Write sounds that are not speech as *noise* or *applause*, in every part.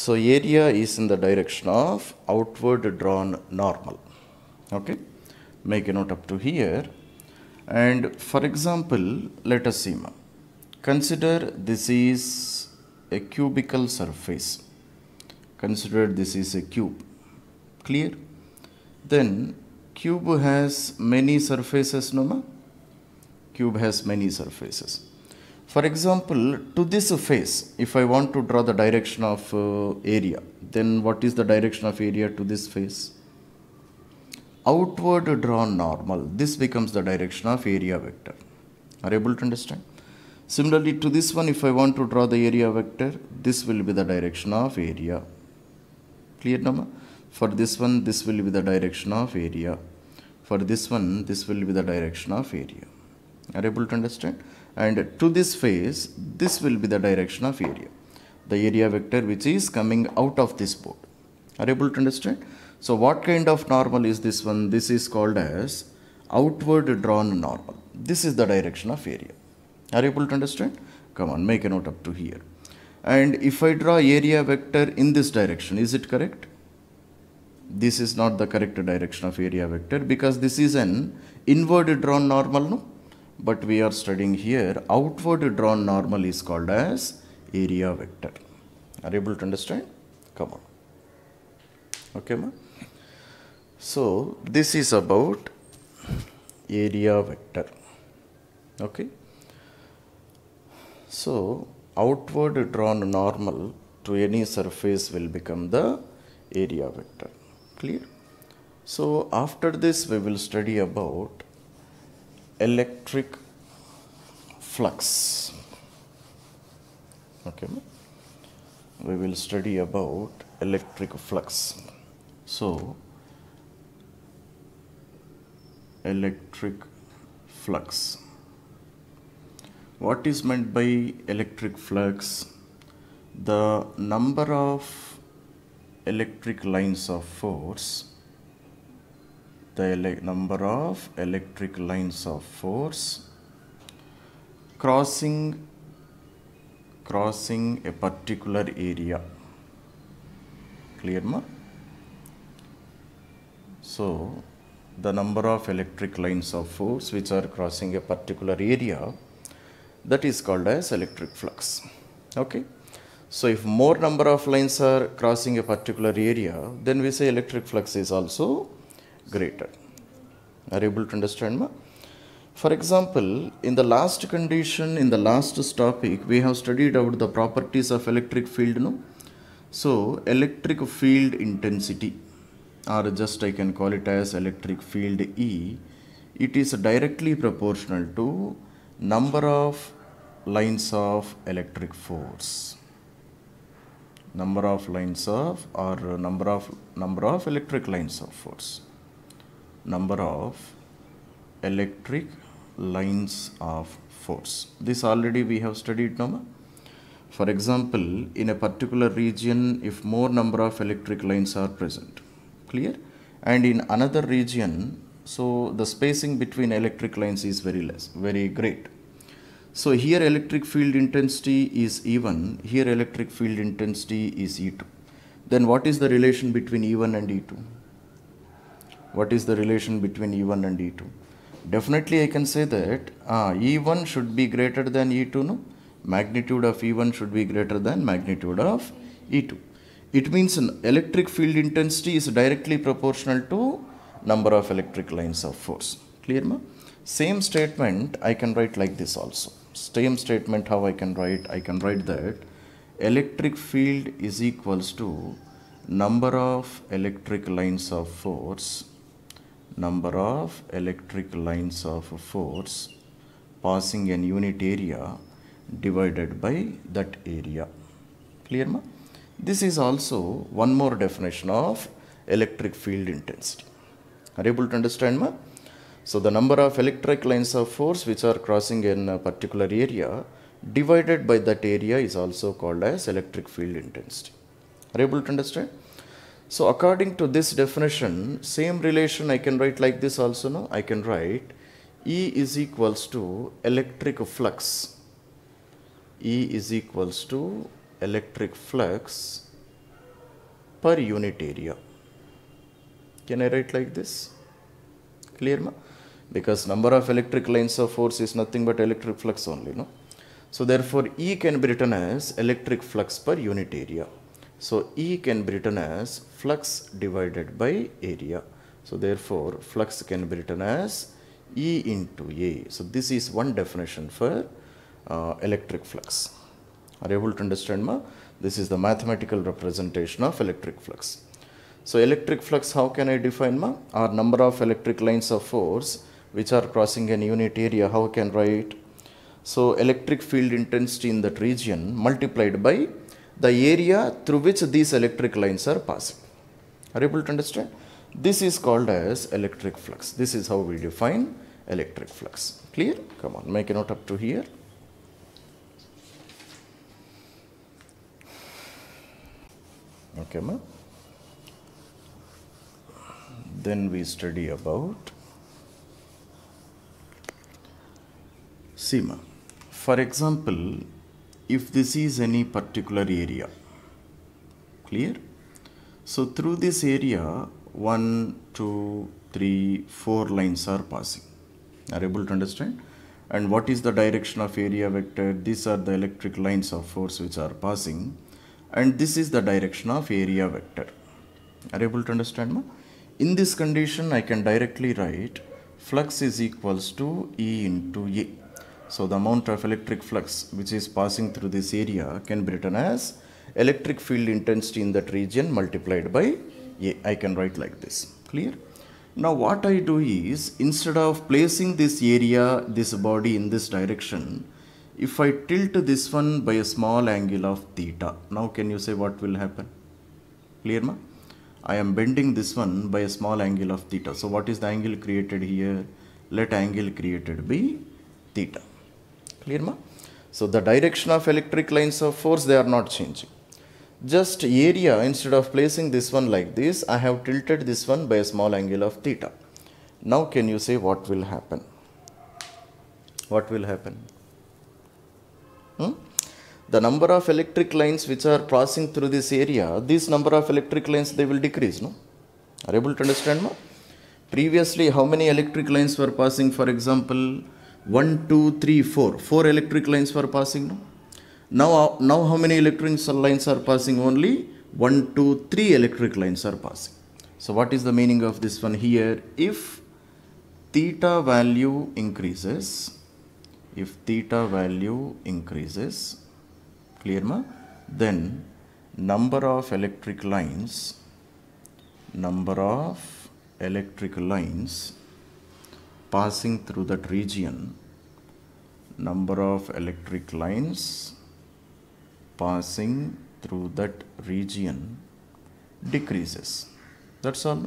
so area is in the direction of outward drawn normal okay make a note up to here and for example let us see consider this is a cubical surface consider this is a cube clear then cube has many surfaces no ma? cube has many surfaces for example, to this face, if I want to draw the direction of uh, area, then what is the direction of area to this face? Outward drawn normal, this becomes the direction of area vector. Are you able to understand? Similarly, to this one, if I want to draw the area vector, this will be the direction of area. Clear, number? For this one, this will be the direction of area. For this one, this will be the direction of area. Are you able to understand? and to this face this will be the direction of area the area vector which is coming out of this board are you able to understand so what kind of normal is this one this is called as outward drawn normal this is the direction of area are you able to understand come on make a note up to here and if I draw area vector in this direction is it correct this is not the correct direction of area vector because this is an inward drawn normal no but we are studying here outward drawn normal is called as area vector. Are you able to understand? Come on. Okay, ma? So, this is about area vector. Okay. So, outward drawn normal to any surface will become the area vector. Clear? So, after this we will study about electric flux. Okay, we will study about electric flux. So, electric flux. What is meant by electric flux? The number of electric lines of force the number of electric lines of force crossing crossing a particular area clear ma so the number of electric lines of force which are crossing a particular area that is called as electric flux okay so if more number of lines are crossing a particular area then we say electric flux is also greater. Are you able to understand? Ma? For example, in the last condition, in the last topic, we have studied about the properties of electric field, no? So, electric field intensity, or just I can call it as electric field E, it is directly proportional to number of lines of electric force number of lines of or number of number of electric lines of force number of electric lines of force. This already we have studied now. For example, in a particular region, if more number of electric lines are present, clear? And in another region, so the spacing between electric lines is very less, very great. So here electric field intensity is E1, here electric field intensity is E2. Then what is the relation between E1 and E2? what is the relation between E1 and E2. Definitely I can say that uh, E1 should be greater than E2, no? Magnitude of E1 should be greater than magnitude of E2. It means an electric field intensity is directly proportional to number of electric lines of force. Clear ma? Same statement I can write like this also. Same statement how I can write, I can write that electric field is equals to number of electric lines of force number of electric lines of force passing an unit area divided by that area. Clear ma? This is also one more definition of electric field intensity. Are you able to understand ma? So the number of electric lines of force which are crossing in a uh, particular area divided by that area is also called as electric field intensity. Are you able to understand? So according to this definition, same relation I can write like this also, no? I can write E is equals to electric flux. E is equals to electric flux per unit area. Can I write like this? Clear ma? Because number of electric lines of force is nothing but electric flux only, no? So therefore E can be written as electric flux per unit area. So E can be written as flux divided by area. So therefore, flux can be written as E into A. So this is one definition for uh, electric flux. Are you able to understand ma? This is the mathematical representation of electric flux. So electric flux, how can I define ma? Our number of electric lines of force which are crossing an unit area, how can I write? So electric field intensity in that region multiplied by the area through which these electric lines are passing. Are you able to understand? This is called as electric flux. This is how we define electric flux. Clear? Come on, make a note up to here. Okay, ma. Then we study about SEMA. For example, if this is any particular area, clear? So through this area, one, two, three, four lines are passing. Are able to understand? And what is the direction of area vector? These are the electric lines of force which are passing. And this is the direction of area vector. Are able to understand? In this condition, I can directly write flux is equals to E into A. So the amount of electric flux which is passing through this area can be written as electric field intensity in that region multiplied by A. I can write like this. Clear? Now what I do is instead of placing this area, this body in this direction, if I tilt this one by a small angle of theta, now can you say what will happen? Clear ma? I am bending this one by a small angle of theta. So what is the angle created here? Let angle created be theta. Clear ma? So the direction of electric lines of force they are not changing just area instead of placing this one like this I have tilted this one by a small angle of theta now can you say what will happen what will happen hmm? the number of electric lines which are passing through this area this number of electric lines they will decrease no are able to understand Ma, previously how many electric lines were passing for example 1 2 3 4 4 electric lines were passing no now, uh, now how many electric lines are passing? Only 1, 2, 3 electric lines are passing. So what is the meaning of this one here? If theta value increases, if theta value increases, clear ma? Then number of electric lines, number of electric lines passing through that region, number of electric lines passing through that region decreases. That's all.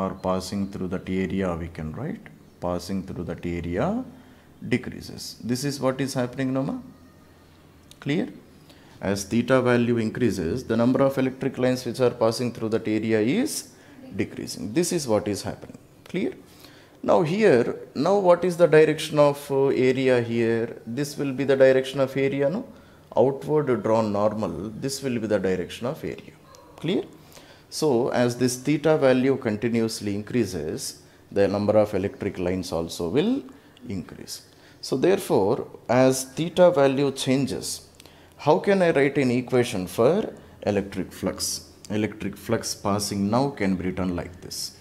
Or passing through that area we can write. Passing through that area decreases. This is what is happening now. Clear? As theta value increases, the number of electric lines which are passing through that area is decreasing. This is what is happening. Clear? Now here, now what is the direction of uh, area here? This will be the direction of area, no? Outward drawn normal, this will be the direction of area. Clear? So as this theta value continuously increases, the number of electric lines also will increase. So therefore, as theta value changes, how can I write an equation for electric flux? Electric flux passing now can be written like this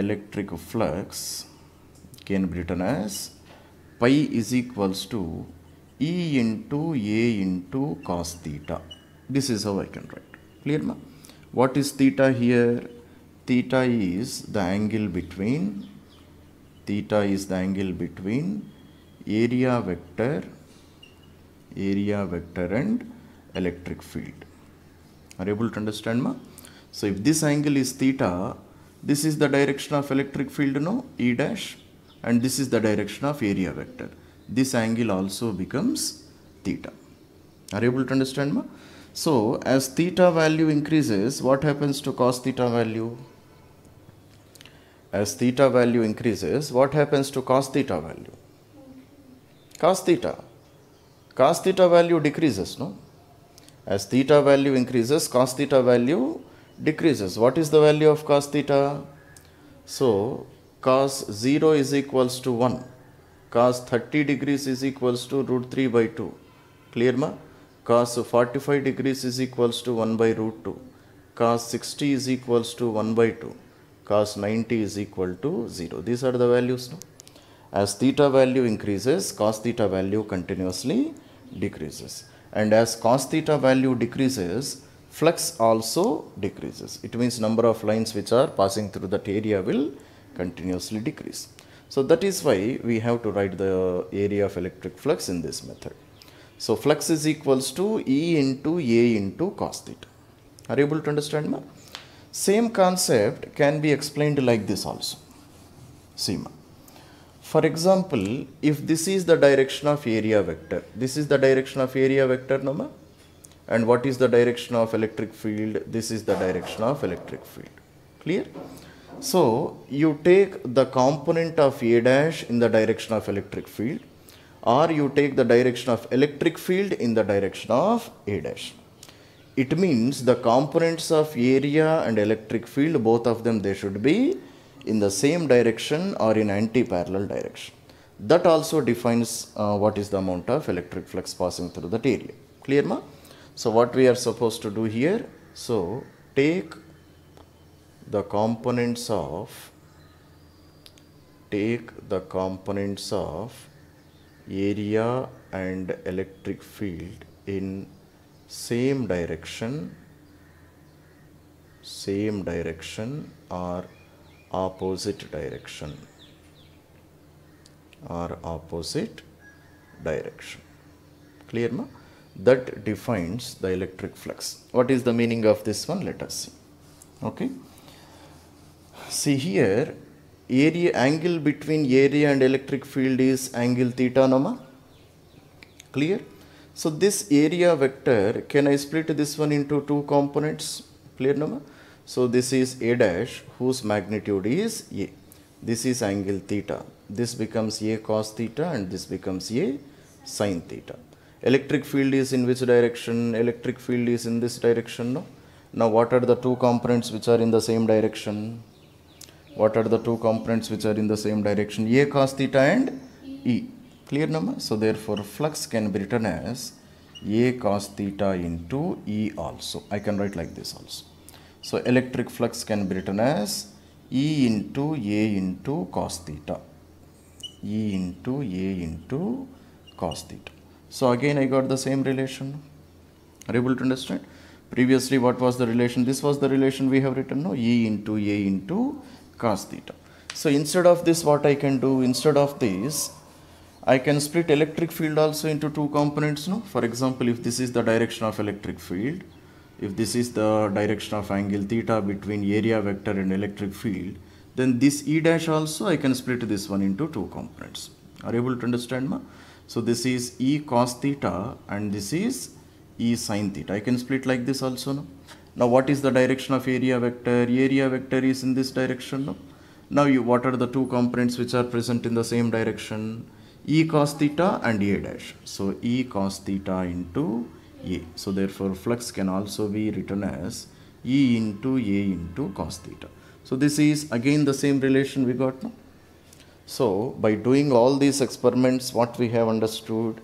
electric flux can be written as pi is equals to E into A into cos theta. This is how I can write. Clear ma? What is theta here? Theta is the angle between, theta is the angle between area vector, area vector and electric field. Are you able to understand ma? So if this angle is theta, this is the direction of electric field now, E dash, and this is the direction of area vector. This angle also becomes theta. Are you able to understand ma? So, as theta value increases, what happens to cos theta value? As theta value increases, what happens to cos theta value? Cos theta. Cos theta value decreases, no? As theta value increases, cos theta value decreases. What is the value of cos theta? So, cos 0 is equals to 1. Cos 30 degrees is equals to root 3 by 2. Clear ma? Cos 45 degrees is equals to 1 by root 2. Cos 60 is equals to 1 by 2. Cos 90 is equal to 0. These are the values now. As theta value increases, cos theta value continuously decreases. And as cos theta value decreases, flux also decreases. It means number of lines which are passing through that area will continuously decrease. So that is why we have to write the area of electric flux in this method. So flux is equals to E into A into cos theta. Are you able to understand ma? Same concept can be explained like this also. See ma. For example, if this is the direction of area vector, this is the direction of area vector, no ma? and what is the direction of electric field? This is the direction of electric field. Clear? So, you take the component of A dash in the direction of electric field or you take the direction of electric field in the direction of A dash. It means the components of area and electric field, both of them they should be in the same direction or in anti-parallel direction. That also defines uh, what is the amount of electric flux passing through that area. Clear ma? So what we are supposed to do here? So take the components of take the components of area and electric field in same direction same direction or opposite direction or opposite direction clear ma that defines the electric flux. What is the meaning of this one? Let us see. Okay. See here, area angle between area and electric field is angle theta norma. Clear? So this area vector, can I split this one into two components? Clear norma? So this is A dash whose magnitude is A. This is angle theta. This becomes A cos theta and this becomes A sin theta electric field is in which direction, electric field is in this direction. No? Now what are the two components which are in the same direction? What are the two components which are in the same direction? A cos theta and E. Clear number? So therefore flux can be written as A cos theta into E also. I can write like this also. So electric flux can be written as E into A into cos theta. E into A into cos theta. So again I got the same relation. Are able to understand? Previously what was the relation? This was the relation we have written no? E into A into cos theta. So instead of this what I can do? Instead of this I can split electric field also into two components no? For example if this is the direction of electric field if this is the direction of angle theta between area vector and electric field then this E dash also I can split this one into two components. Are you able to understand ma? So this is E cos theta and this is E sin theta. I can split like this also. No? Now what is the direction of area vector? Area vector is in this direction. No? Now you, what are the two components which are present in the same direction? E cos theta and A dash. So E cos theta into A. So therefore flux can also be written as E into A into cos theta. So this is again the same relation we got so, by doing all these experiments, what we have understood,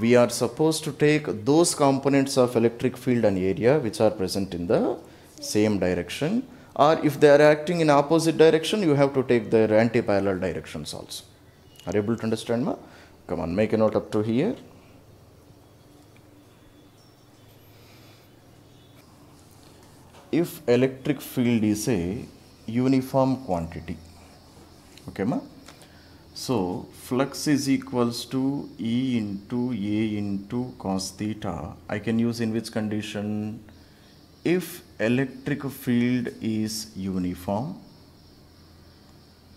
we are supposed to take those components of electric field and area which are present in the same direction or if they are acting in opposite direction, you have to take their anti-parallel directions also. Are you able to understand? Ma? Come on, make a note up to here. If electric field is a uniform quantity, okay ma so flux is equals to e into a into cos theta i can use in which condition if electric field is uniform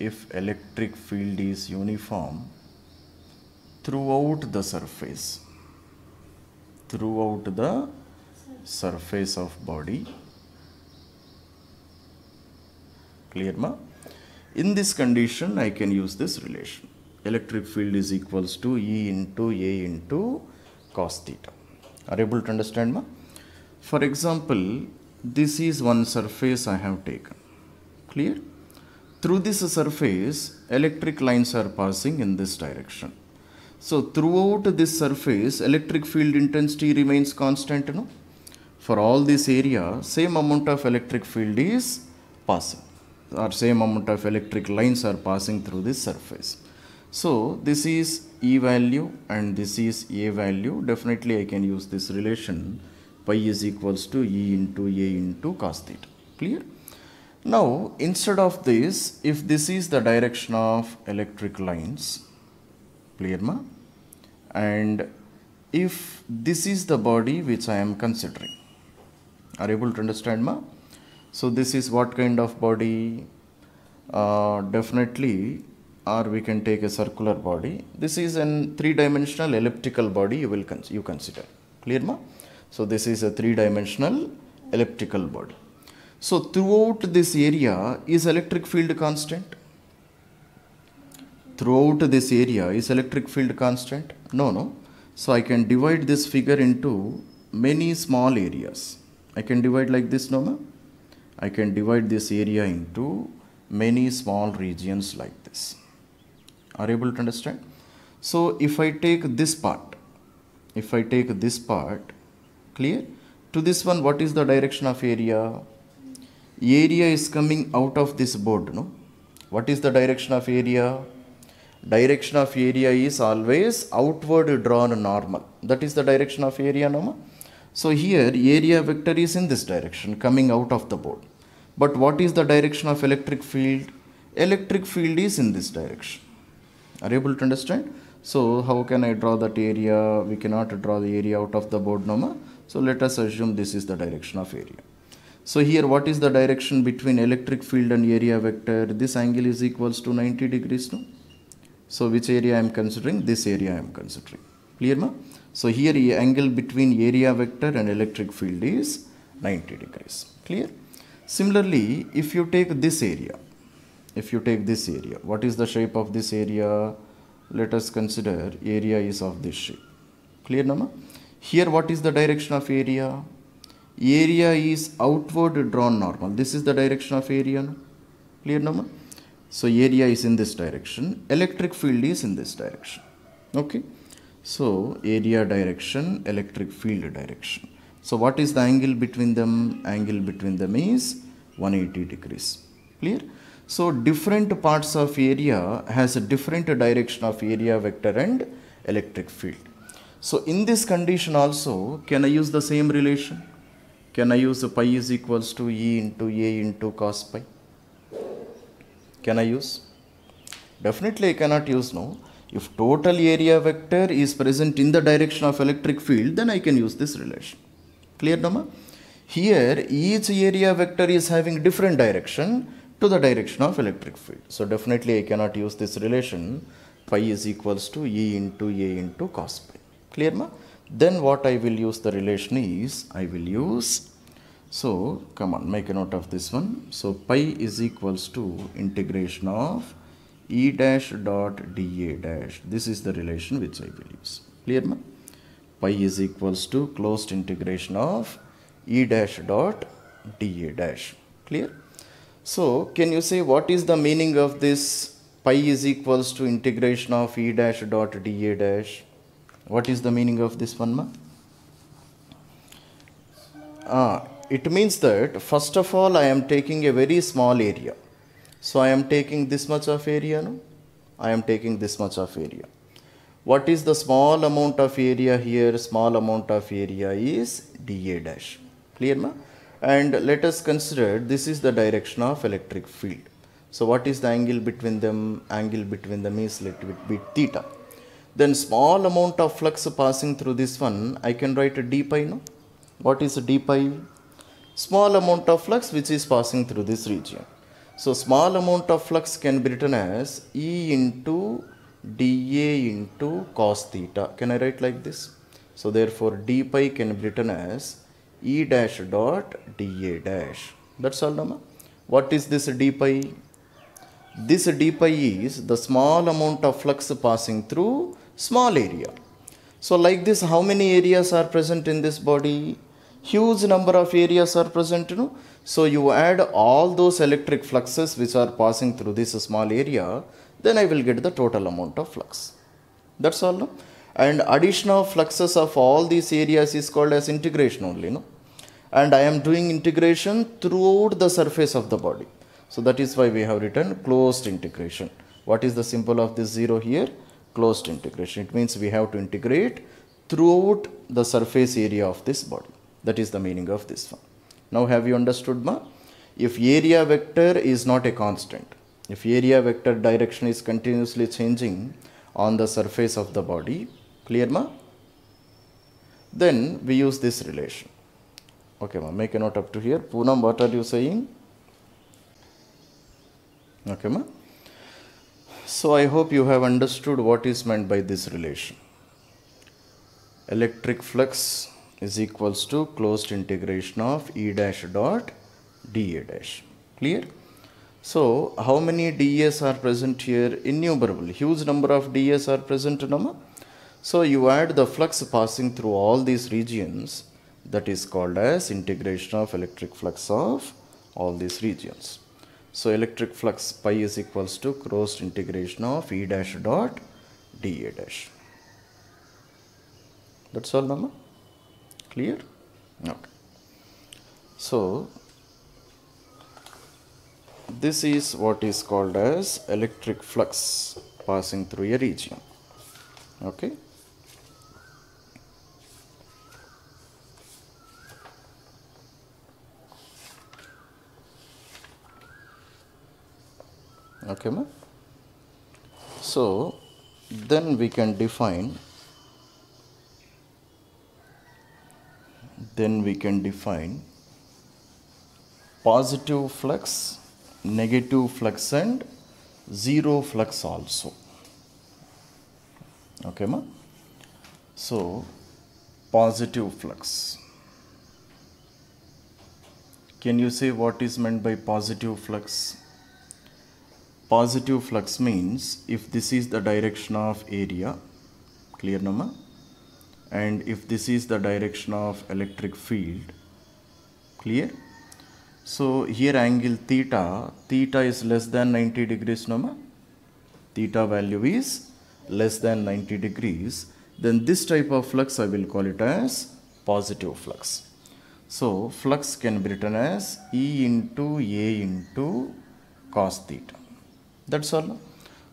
if electric field is uniform throughout the surface throughout the surface of body clear ma in this condition, I can use this relation. Electric field is equals to E into A into cos theta. Are able to understand? Ma? For example, this is one surface I have taken. Clear? Through this surface, electric lines are passing in this direction. So throughout this surface, electric field intensity remains constant. No? For all this area, same amount of electric field is passing or same amount of electric lines are passing through this surface. So this is E value and this is A value. Definitely I can use this relation pi is equals to E into A into cos theta. Clear? Now instead of this, if this is the direction of electric lines, clear ma? And if this is the body which I am considering, are able to understand ma? so this is what kind of body uh, definitely or we can take a circular body this is a three dimensional elliptical body you will con you consider clear ma so this is a three dimensional elliptical body so throughout this area is electric field constant throughout this area is electric field constant no no so i can divide this figure into many small areas i can divide like this no ma'am I can divide this area into many small regions like this. Are you able to understand? So if I take this part, if I take this part, clear? To this one, what is the direction of area? Area is coming out of this board, no? What is the direction of area? Direction of area is always outward drawn normal. That is the direction of area normal. So here area vector is in this direction coming out of the board. But what is the direction of electric field? Electric field is in this direction. Are you able to understand? So how can I draw that area? We cannot draw the area out of the board, number. So let us assume this is the direction of area. So here what is the direction between electric field and area vector? This angle is equals to 90 degrees. No? So which area I am considering? This area I am considering. Clear ma? So here angle between area vector and electric field is 90 degrees. Clear? Similarly, if you take this area, if you take this area, what is the shape of this area? Let us consider area is of this shape. Clear, Nama? Here, what is the direction of area? Area is outward drawn normal. This is the direction of area. No? Clear, Nama? So, area is in this direction. Electric field is in this direction. Okay. So, area direction, electric field direction. So what is the angle between them? Angle between them is 180 degrees. Clear? So different parts of area has a different direction of area vector and electric field. So in this condition also, can I use the same relation? Can I use pi is equals to E into A into cos pi? Can I use? Definitely I cannot use no. If total area vector is present in the direction of electric field, then I can use this relation. Clear, Dhamma? Here, each area vector is having different direction to the direction of electric field. So, definitely I cannot use this relation pi is equals to E into A into cos pi. Clear, ma? Then what I will use the relation is, I will use, so come on, make a note of this one. So, pi is equals to integration of E dash dot dA dash. This is the relation which I will use. Clear, ma? pi is equals to closed integration of e dash dot dA dash. Clear? So, can you say what is the meaning of this pi is equals to integration of e dash dot dA dash? What is the meaning of this one ma? Ah, it means that first of all I am taking a very small area. So I am taking this much of area, no? I am taking this much of area what is the small amount of area here small amount of area is dA dash clear ma and let us consider this is the direction of electric field so what is the angle between them angle between them is little bit, bit theta then small amount of flux passing through this one I can write a d pi no what is a d pi small amount of flux which is passing through this region so small amount of flux can be written as E into dA into cos theta. Can I write like this? So therefore d pi can be written as E dash dot dA dash. That's all, Nama. What is this d pi? This d pi is the small amount of flux passing through small area. So like this, how many areas are present in this body? Huge number of areas are present. You know? So you add all those electric fluxes which are passing through this small area then I will get the total amount of flux. That's all. No? And addition of fluxes of all these areas is called as integration only. No? And I am doing integration throughout the surface of the body. So that is why we have written closed integration. What is the symbol of this zero here? Closed integration. It means we have to integrate throughout the surface area of this body. That is the meaning of this one. Now have you understood ma? If area vector is not a constant, if area vector direction is continuously changing on the surface of the body, clear ma? Then we use this relation. Okay ma, make a note up to here. Poonam, what are you saying? Okay ma? So I hope you have understood what is meant by this relation. Electric flux is equals to closed integration of E dash dot dA dash. Clear? So how many ds are present here? Innumerable. Huge number of ds are present, Nama. So you add the flux passing through all these regions that is called as integration of electric flux of all these regions. So electric flux pi is equals to cross integration of E dash dot dA dash. That's all, Nama. Clear? Okay. So this is what is called as electric flux passing through a region okay okay ma so then we can define then we can define positive flux negative flux and zero flux also okay ma so positive flux can you say what is meant by positive flux positive flux means if this is the direction of area clear number, and if this is the direction of electric field clear so here angle theta, theta is less than 90 degrees, no? Theta value is less than 90 degrees. Then this type of flux I will call it as positive flux. So flux can be written as E into A into cos theta. That's all.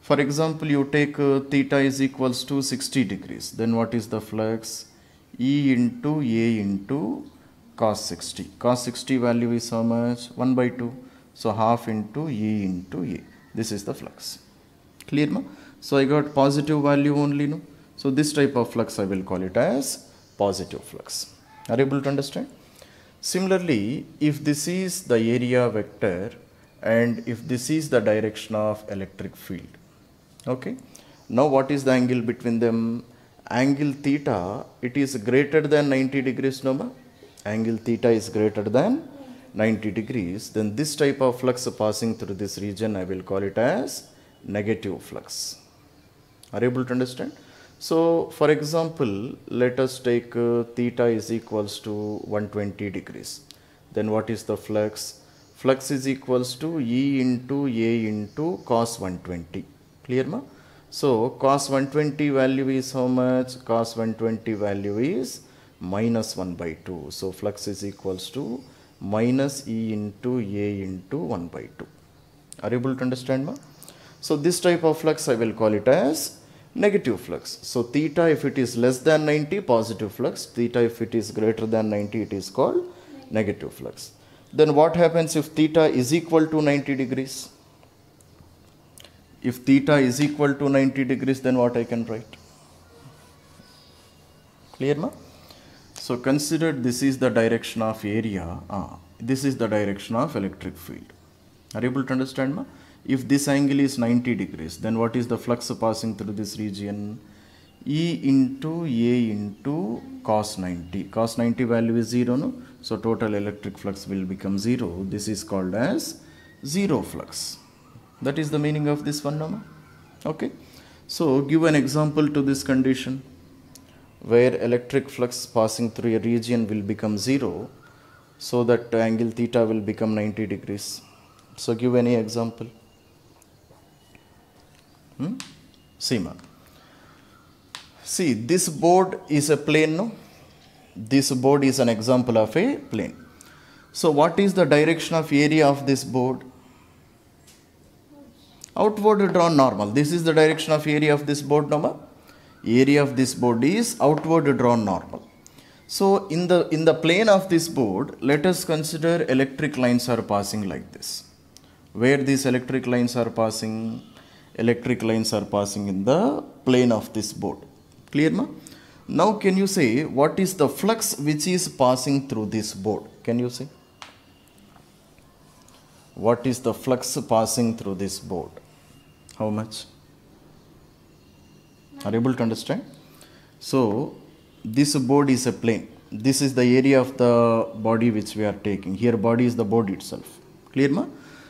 For example, you take uh, theta is equals to 60 degrees. Then what is the flux? E into A into cos 60. Cos 60 value is how much? 1 by 2. So half into E into A. This is the flux. Clear ma? So I got positive value only no. So this type of flux I will call it as positive flux. Are you able to understand? Similarly, if this is the area vector and if this is the direction of electric field, okay? Now what is the angle between them? Angle theta, it is greater than 90 degrees, no ma? angle theta is greater than 90 degrees, then this type of flux passing through this region, I will call it as negative flux. Are you able to understand? So, for example, let us take uh, theta is equals to 120 degrees. Then what is the flux? Flux is equals to E into A into cos 120. Clear ma? So, cos 120 value is how much? Cos 120 value is minus 1 by 2. So flux is equals to minus E into A into 1 by 2. Are you able to understand ma? So this type of flux I will call it as negative flux. So theta if it is less than 90 positive flux, theta if it is greater than 90 it is called negative flux. Then what happens if theta is equal to 90 degrees? If theta is equal to 90 degrees then what I can write? Clear ma? So consider this is the direction of area. Uh, this is the direction of electric field. Are you able to understand? Ma? If this angle is 90 degrees, then what is the flux passing through this region? E into A into cos 90. Cos 90 value is 0, no? So total electric flux will become 0. This is called as 0 flux. That is the meaning of this one, no? Okay. So give an example to this condition where electric flux passing through a region will become 0 so that angle theta will become 90 degrees. So give any example. Hmm? Seema. See this board is a plane no? This board is an example of a plane. So what is the direction of area of this board? Outward drawn normal. This is the direction of area of this board normal area of this board is outward drawn normal. So in the, in the plane of this board, let us consider electric lines are passing like this. Where these electric lines are passing, electric lines are passing in the plane of this board. Clear ma? Now can you say what is the flux which is passing through this board? Can you say? What is the flux passing through this board? How much? Are you able to understand? So, this board is a plane. This is the area of the body which we are taking. Here body is the board itself. Clear ma?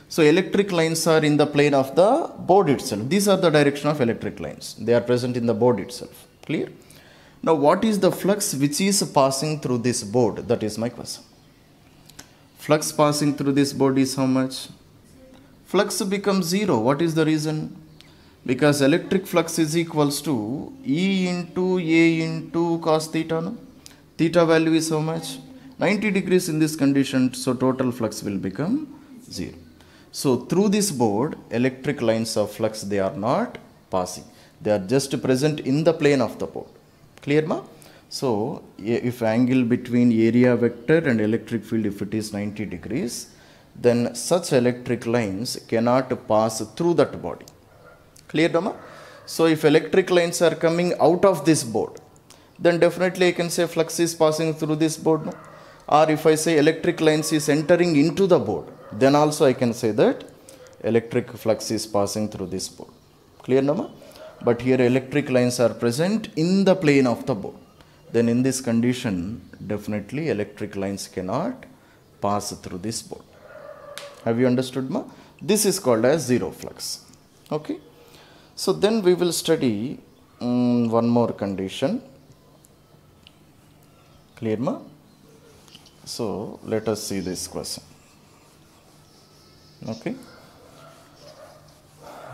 So, electric lines are in the plane of the board itself. These are the direction of electric lines. They are present in the board itself. Clear? Now, what is the flux which is passing through this board? That is my question. Flux passing through this board is how much? Flux becomes zero. What is the reason? because electric flux is equals to E into A into cos theta no? theta value is how much 90 degrees in this condition so total flux will become 0 so through this board electric lines of flux they are not passing they are just present in the plane of the board clear ma so if angle between area vector and electric field if it is 90 degrees then such electric lines cannot pass through that body Clear, Doma? So if electric lines are coming out of this board, then definitely I can say flux is passing through this board. No? Or if I say electric lines is entering into the board, then also I can say that electric flux is passing through this board. Clear, Nama? But here electric lines are present in the plane of the board. Then in this condition, definitely electric lines cannot pass through this board. Have you understood, Ma? This is called as zero flux. Okay. So then we will study um, one more condition. Clear ma? So let us see this question. Okay.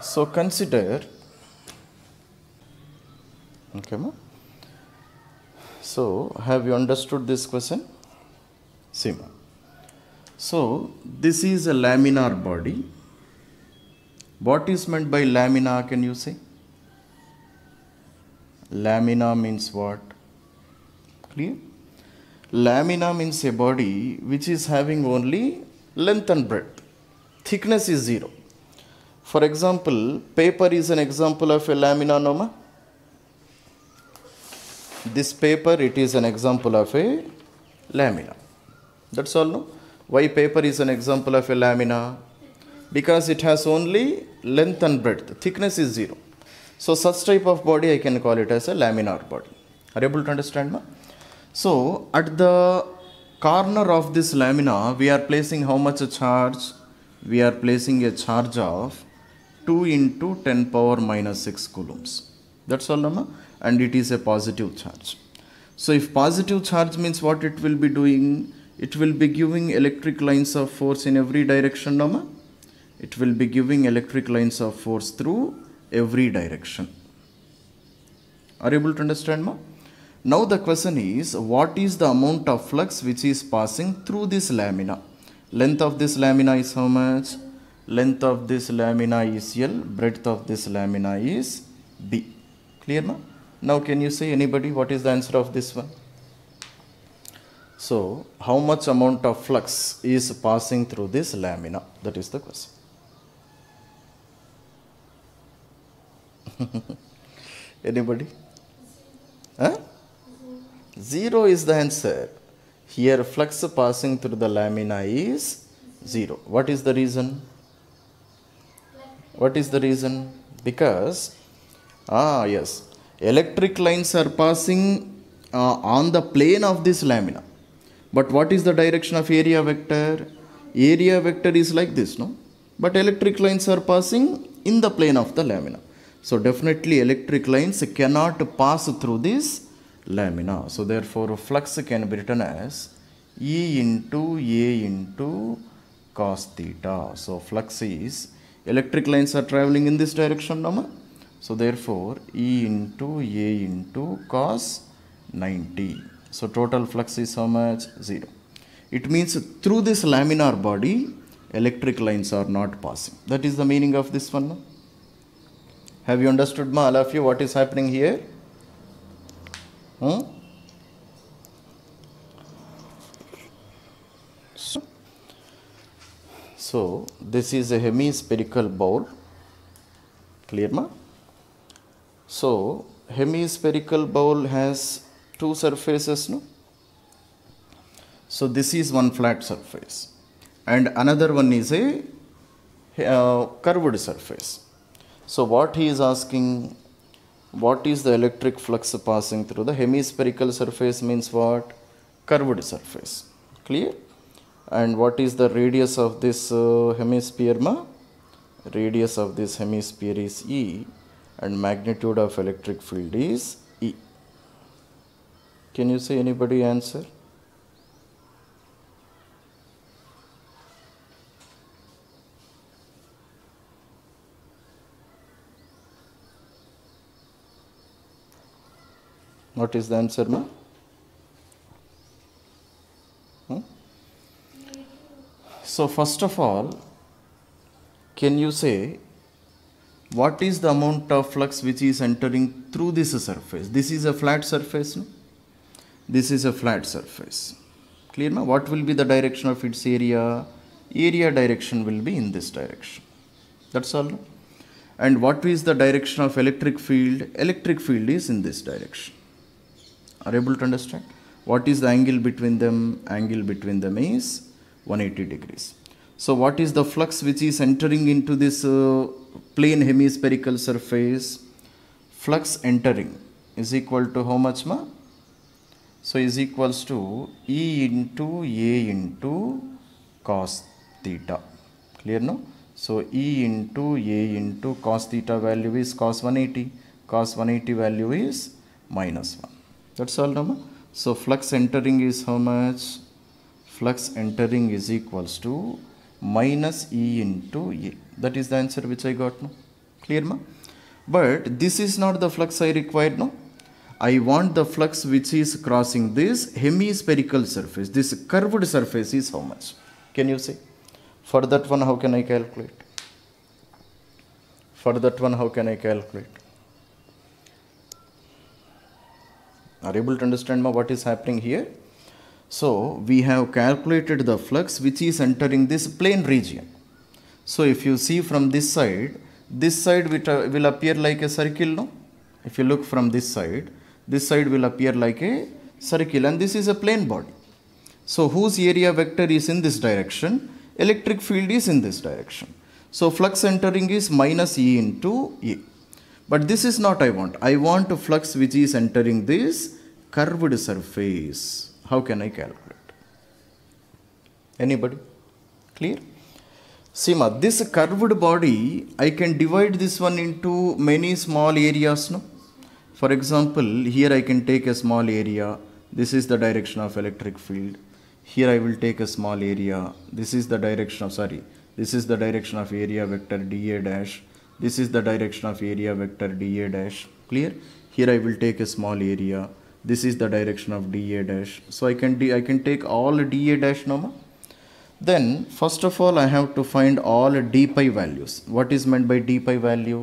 So consider. Okay ma? So have you understood this question? See ma? So this is a laminar body what is meant by lamina, can you say? Lamina means what? Clear? Lamina means a body which is having only length and breadth. Thickness is zero. For example, paper is an example of a laminanoma. This paper, it is an example of a lamina. That's all, no? Why paper is an example of a lamina? because it has only length and breadth. Thickness is 0. So such type of body I can call it as a laminar body. Are you able to understand ma? So at the corner of this lamina we are placing how much a charge? We are placing a charge of 2 into 10 power minus 6 coulombs. That's all ma. And it is a positive charge. So if positive charge means what it will be doing? It will be giving electric lines of force in every direction Lama it will be giving electric lines of force through every direction. Are you able to understand ma? Now the question is what is the amount of flux which is passing through this lamina? Length of this lamina is how much? Length of this lamina is L, breadth of this lamina is B. Clear ma? Now can you say anybody what is the answer of this one? So how much amount of flux is passing through this lamina? That is the question. *laughs* Anybody? Huh? Zero is the answer. Here flux passing through the lamina is zero. What is the reason? What is the reason? Because, ah yes, electric lines are passing uh, on the plane of this lamina. But what is the direction of area vector? Area vector is like this, no? But electric lines are passing in the plane of the lamina. So definitely electric lines cannot pass through this lamina. So therefore flux can be written as E into A into cos theta. So flux is electric lines are traveling in this direction. Nama? So therefore E into A into cos 90. So total flux is how much? 0. It means through this laminar body electric lines are not passing. That is the meaning of this one. Have you understood, ma, all of you, what is happening here? Hmm? So, so, this is a hemispherical bowl. Clear, ma? So, hemispherical bowl has two surfaces, no? So, this is one flat surface and another one is a uh, curved surface. So what he is asking, what is the electric flux passing through the hemispherical surface means what? Curved surface. Clear? And what is the radius of this uh, hemisphere? Ma? Radius of this hemisphere is E and magnitude of electric field is E. Can you say anybody answer? What is the answer, ma? Hmm? So, first of all, can you say what is the amount of flux which is entering through this surface? This is a flat surface. No? This is a flat surface. Clear now? What will be the direction of its area? Area direction will be in this direction. That's all. No? And what is the direction of electric field? Electric field is in this direction are able to understand what is the angle between them angle between them is 180 degrees so what is the flux which is entering into this uh, plane hemispherical surface flux entering is equal to how much ma so is equals to e into a into cos theta clear no so e into a into cos theta value is cos 180 cos 180 value is minus 1 that's all Nama. so flux entering is how much flux entering is equals to minus E into A that is the answer which I got no clear ma but this is not the flux I required no I want the flux which is crossing this hemispherical surface this curved surface is how much can you say for that one how can I calculate for that one how can I calculate Are able to understand what is happening here? So we have calculated the flux which is entering this plane region. So if you see from this side, this side uh, will appear like a circle, no? If you look from this side, this side will appear like a circle and this is a plane body. So whose area vector is in this direction? Electric field is in this direction. So flux entering is minus E into E. But this is not I want. I want a flux which is entering this curved surface. How can I calculate? Anybody? Clear? Sima, this curved body, I can divide this one into many small areas. No? For example, here I can take a small area. This is the direction of electric field. Here I will take a small area. This is the direction of, sorry, this is the direction of area vector dA dash this is the direction of area vector dA dash clear here I will take a small area this is the direction of dA dash so I can I can take all dA dash normal then first of all I have to find all d pi values what is meant by d pi value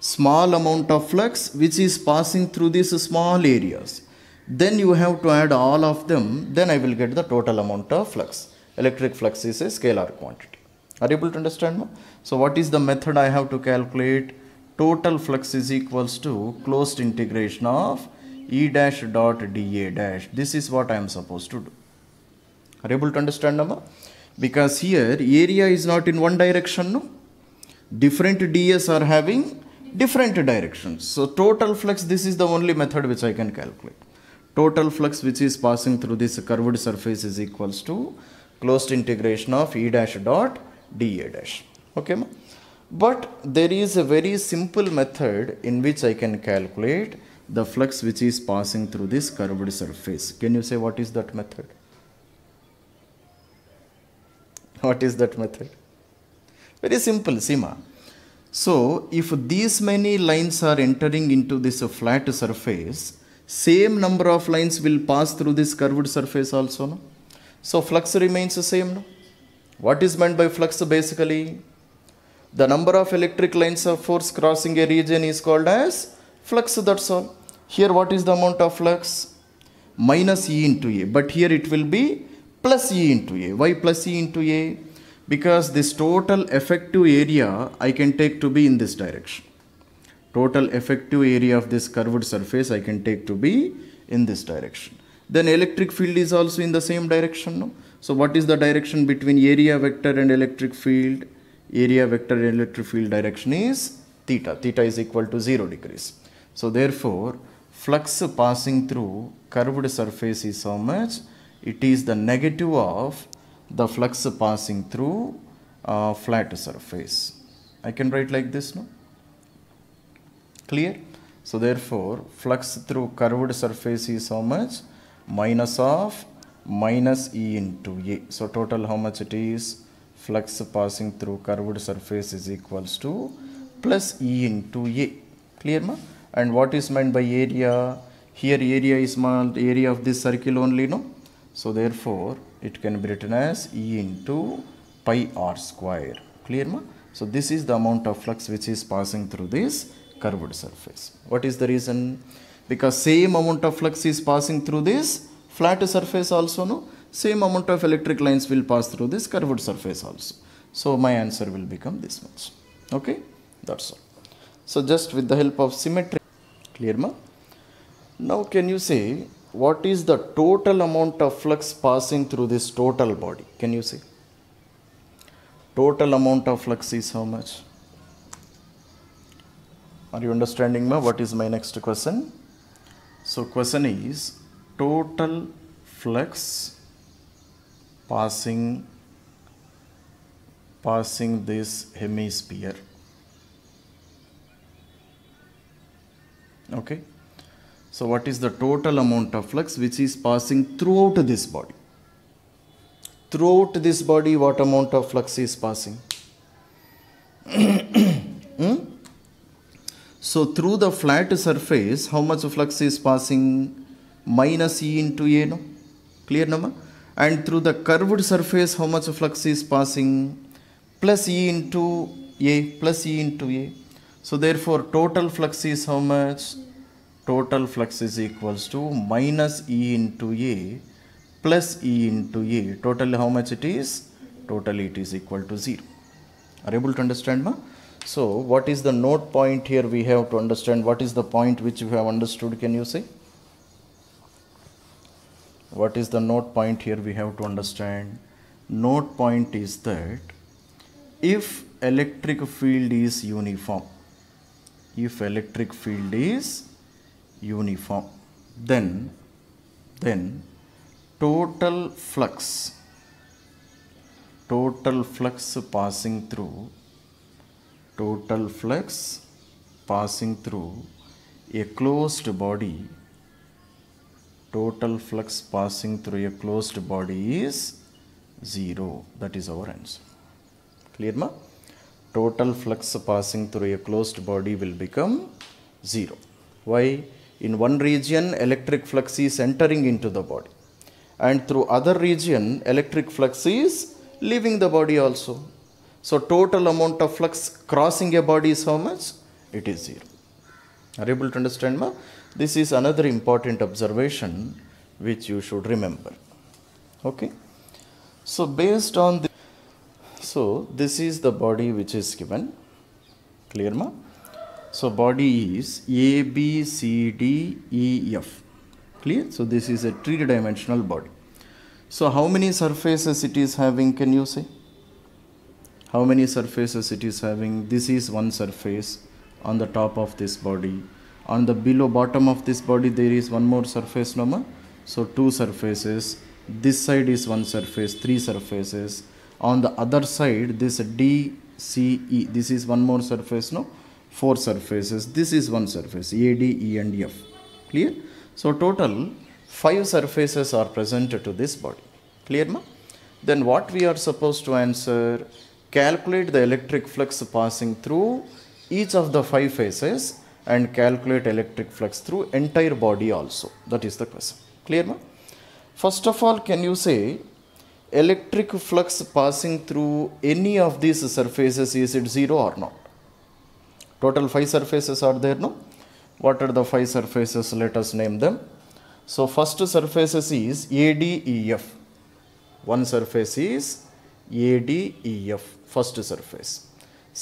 small amount of flux which is passing through these small areas then you have to add all of them then I will get the total amount of flux electric flux is a scalar quantity are you able to understand so what is the method i have to calculate total flux is equals to closed integration of e dash dot da dash this is what i am supposed to do are you able to understand now? because here area is not in one direction no different ds are having different directions so total flux this is the only method which i can calculate total flux which is passing through this curved surface is equals to closed integration of e dash dot dA dash. Okay. But there is a very simple method in which I can calculate the flux which is passing through this curved surface. Can you say what is that method? What is that method? Very simple, Sima. So, if these many lines are entering into this flat surface, same number of lines will pass through this curved surface also, no? So, flux remains the same, no? What is meant by flux basically? The number of electric lines of force crossing a region is called as flux that's all. Here what is the amount of flux? Minus E into A but here it will be plus E into A. Why plus E into A? Because this total effective area I can take to be in this direction. Total effective area of this curved surface I can take to be in this direction. Then electric field is also in the same direction. No? So what is the direction between area vector and electric field? Area vector and electric field direction is theta. Theta is equal to 0 degrees. So therefore, flux passing through curved surface is how much? It is the negative of the flux passing through uh, flat surface. I can write like this, no? Clear? So therefore, flux through curved surface is how much? Minus of minus E into A. So total how much it is? Flux passing through curved surface is equals to plus E into A. Clear ma? And what is meant by area? Here area is my area of this circle only no? So therefore it can be written as E into pi r square. Clear ma? So this is the amount of flux which is passing through this curved surface. What is the reason? Because same amount of flux is passing through this flat surface also no same amount of electric lines will pass through this curved surface also so my answer will become this much okay that's all so just with the help of symmetry clear ma now can you say what is the total amount of flux passing through this total body can you see? total amount of flux is how much are you understanding ma what is my next question so question is total flux passing passing this hemisphere okay so what is the total amount of flux which is passing throughout this body throughout this body what amount of flux is passing *clears throat* hmm? so through the flat surface how much flux is passing minus E into A no? Clear number? And through the curved surface how much flux is passing? Plus E into A plus E into A. So therefore total flux is how much? Total flux is equals to minus E into A plus E into A. Total how much it is? Total it is equal to 0. Are able to understand ma? So what is the node point here we have to understand what is the point which we have understood can you say? what is the node point here we have to understand node point is that if electric field is uniform if electric field is uniform then then total flux total flux passing through total flux passing through a closed body total flux passing through a closed body is 0. That is our answer. Clear ma? Total flux passing through a closed body will become 0. Why? In one region electric flux is entering into the body and through other region electric flux is leaving the body also. So total amount of flux crossing a body is how much? It is 0. Are you able to understand ma? This is another important observation which you should remember. Okay. So based on the so this is the body which is given. Clear ma? So body is A B C D E F. Clear? So this is a three-dimensional body. So how many surfaces it is having can you say? How many surfaces it is having? This is one surface on the top of this body on the below bottom of this body there is one more surface noma so two surfaces this side is one surface three surfaces on the other side this DCE this is one more surface no four surfaces this is one surface A D E and F clear so total five surfaces are present to this body clear ma then what we are supposed to answer calculate the electric flux passing through each of the five faces and calculate electric flux through entire body also that is the question clear ma first of all can you say electric flux passing through any of these surfaces is it zero or not total five surfaces are there no what are the five surfaces let us name them so first surfaces is ADEF one surface is ADEF first surface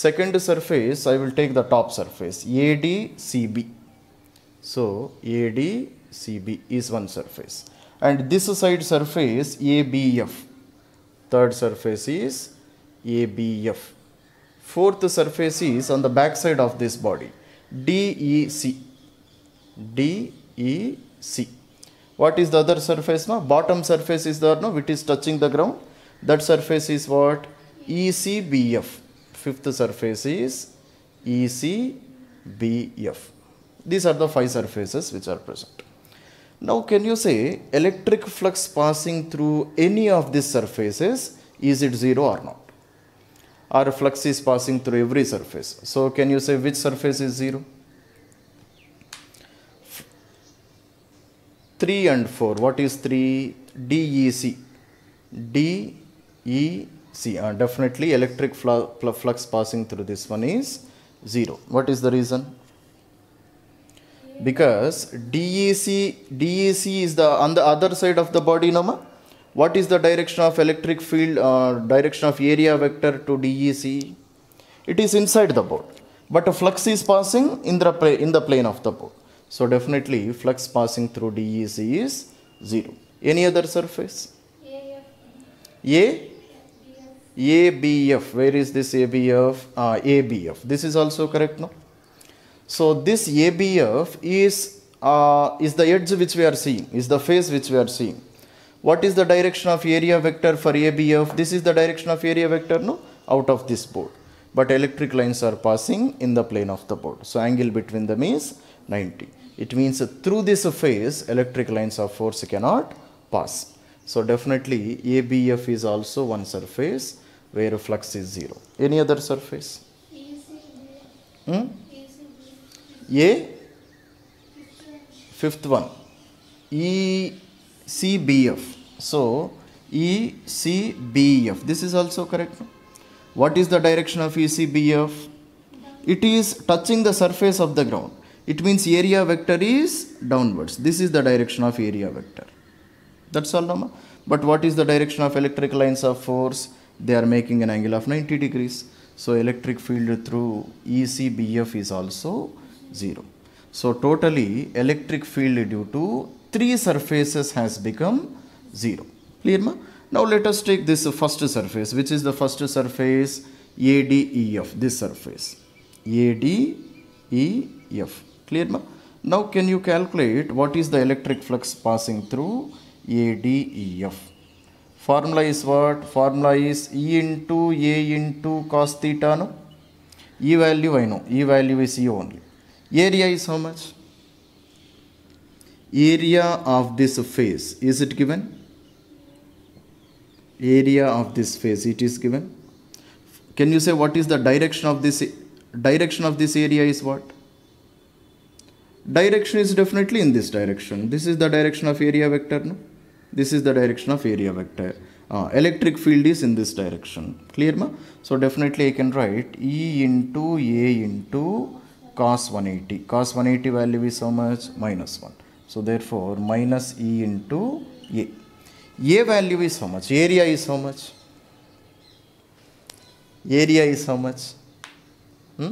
second surface I will take the top surface ADCB. So ADCB is one surface and this side surface ABF. Third surface is ABF. Fourth surface is on the back side of this body DEC. DEC. What is the other surface now? Bottom surface is there no which is touching the ground. That surface is what? ECBF fifth surface is ECBF. These are the five surfaces which are present. Now can you say electric flux passing through any of these surfaces is it zero or not? Or flux is passing through every surface. So can you say which surface is zero? 3 and 4. What is 3? DEC. DEC See, uh, definitely electric flux passing through this one is 0. What is the reason? Because DAC, DAC is the on the other side of the body, Nama. What is the direction of electric field, uh, direction of area vector to DEC? It is inside the board. But a flux is passing in the, in the plane of the board. So definitely flux passing through DEC is 0. Any other surface? A? ABF. Where is this ABF? Uh, ah, ABF. This is also correct, no? So this ABF is, uh, is the edge which we are seeing, is the face which we are seeing. What is the direction of area vector for ABF? This is the direction of area vector, no? Out of this board. But electric lines are passing in the plane of the board. So angle between them is 90. It means through this phase, electric lines of force cannot pass. So definitely ABF is also one surface where flux is 0. Any other surface? Hmm? A, fifth one, ECBF. So, ECBF, this is also correct. What is the direction of ECBF? It is touching the surface of the ground. It means area vector is downwards. This is the direction of area vector. That's all, Nama. But what is the direction of electric lines of force? they are making an angle of 90 degrees. So electric field through ECBF is also 0. So totally electric field due to three surfaces has become 0. Clear ma? Now let us take this first surface which is the first surface ADEF this surface ADEF. Clear ma? Now can you calculate what is the electric flux passing through ADEF? formula is what formula is e into a into cos theta no e value I know e value is e only area is how much area of this face is it given area of this face it is given can you say what is the direction of this direction of this area is what direction is definitely in this direction this is the direction of area vector no this is the direction of area vector. Uh, electric field is in this direction. Clear ma? So definitely I can write E into A into cos 180. Cos 180 value is how much? Minus 1. So therefore minus E into A. A value is how much? Area is how much? Area is how much? Hmm?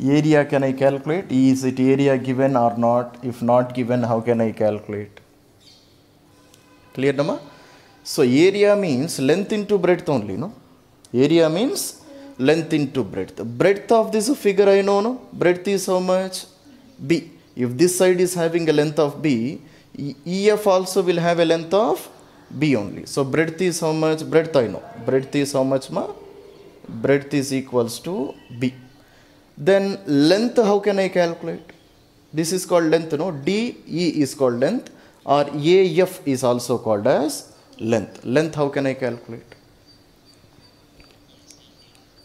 Area can I calculate? Is it area given or not? If not given, how can I calculate? clear Dhamma? So area means length into breadth only, no? Area means length into breadth. Breadth of this figure I know, no? Breadth is how much? B. If this side is having a length of B, EF also will have a length of B only. So breadth is how much? Breadth I know. Breadth is how much ma? Breadth is equals to B. Then length how can I calculate? This is called length no? DE is called length. or AF is also called as length. Length how can I calculate?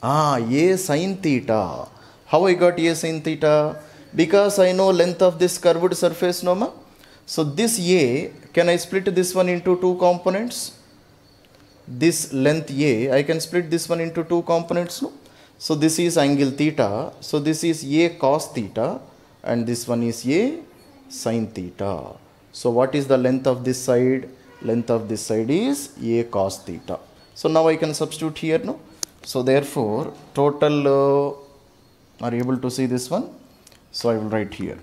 Ah, A sine theta. How I got A sine theta? Because I know length of this curved surface, ma. So this A, can I split this one into two components? This length A, I can split this one into two components, no? So this is angle theta. So this is A cos theta and this one is A sine theta. So what is the length of this side? Length of this side is A cos theta. So now I can substitute here no. So therefore total uh, are able to see this one. So I will write here.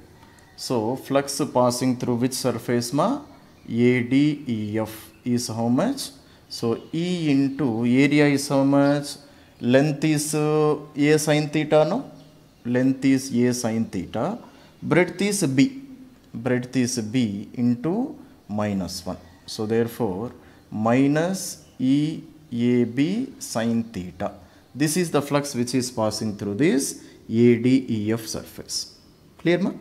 So flux passing through which surface ma ADEF is how much? So E into area is how much? Length is uh, A sin theta no? Length is A sin theta. Breadth is B breadth is b into minus 1. So therefore minus EAB sine theta. This is the flux which is passing through this ADEF surface. Clear ma?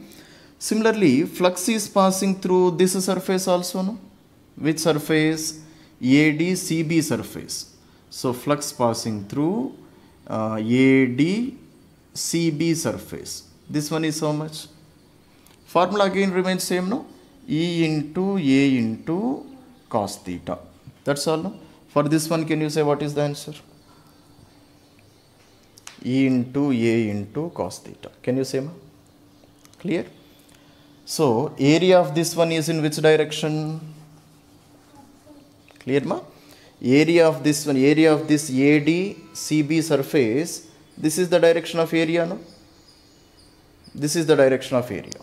Similarly, flux is passing through this surface also no? Which surface? ADCB surface. So flux passing through uh, ADCB surface. This one is how much? Formula again remains same, no? E into A into cos theta. That's all, no? For this one, can you say what is the answer? E into A into cos theta. Can you say, ma? Clear? So, area of this one is in which direction? Clear, ma? Area of this one, area of this AD CB surface, this is the direction of area, no? This is the direction of area.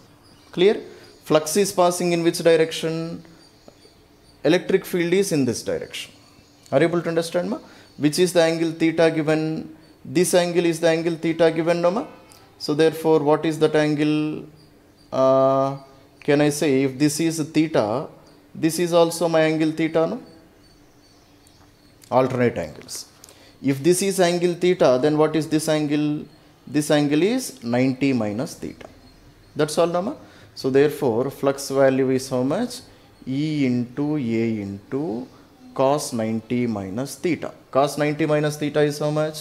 Clear? Flux is passing in which direction? Electric field is in this direction. Are you able to understand? Ma? Which is the angle theta given? This angle is the angle theta given, no? Ma? So therefore, what is that angle? Uh, can I say if this is theta, this is also my angle theta, no? Alternate angles. If this is angle theta, then what is this angle? This angle is 90 minus theta. That's all, ma. So therefore flux value is how much? E into A into cos 90 minus theta. Cos 90 minus theta is how much?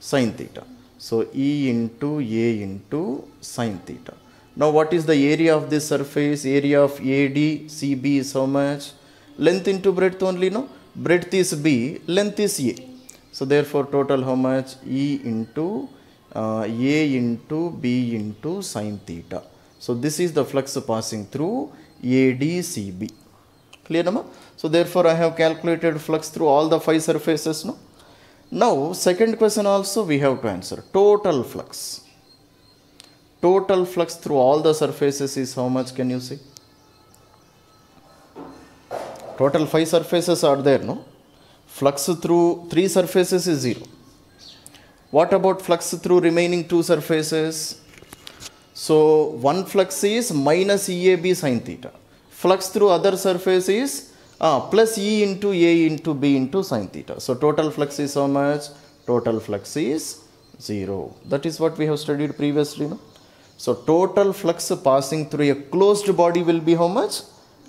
Sin theta. So E into A into sin theta. Now what is the area of this surface? Area of AD, CB is how much? Length into breadth only, no? Breadth is B, length is A. So therefore total how much? E into uh, A into B into sin theta. So this is the flux passing through ADCB. Clear number? So therefore I have calculated flux through all the five surfaces. No? Now second question also we have to answer. Total flux. Total flux through all the surfaces is how much can you see? Total five surfaces are there, no? Flux through three surfaces is zero. What about flux through remaining two surfaces? So one flux is minus EAB sine theta. Flux through other surface is uh, plus E into A into B into sine theta. So total flux is how much? Total flux is 0. That is what we have studied previously. No? So total flux passing through a closed body will be how much?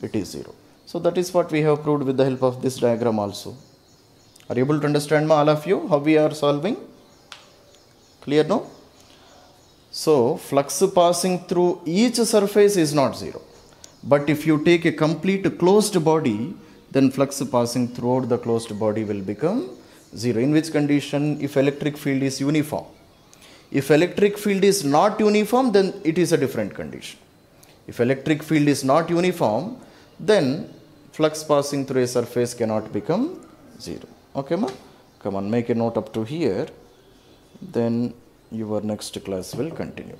It is 0. So that is what we have proved with the help of this diagram also. Are you able to understand ma all of you how we are solving? Clear now? So flux passing through each surface is not zero. But if you take a complete closed body, then flux passing throughout the closed body will become zero. In which condition if electric field is uniform. If electric field is not uniform, then it is a different condition. If electric field is not uniform, then flux passing through a surface cannot become zero. Okay, ma? Come on, make a note up to here. Then your next class will continue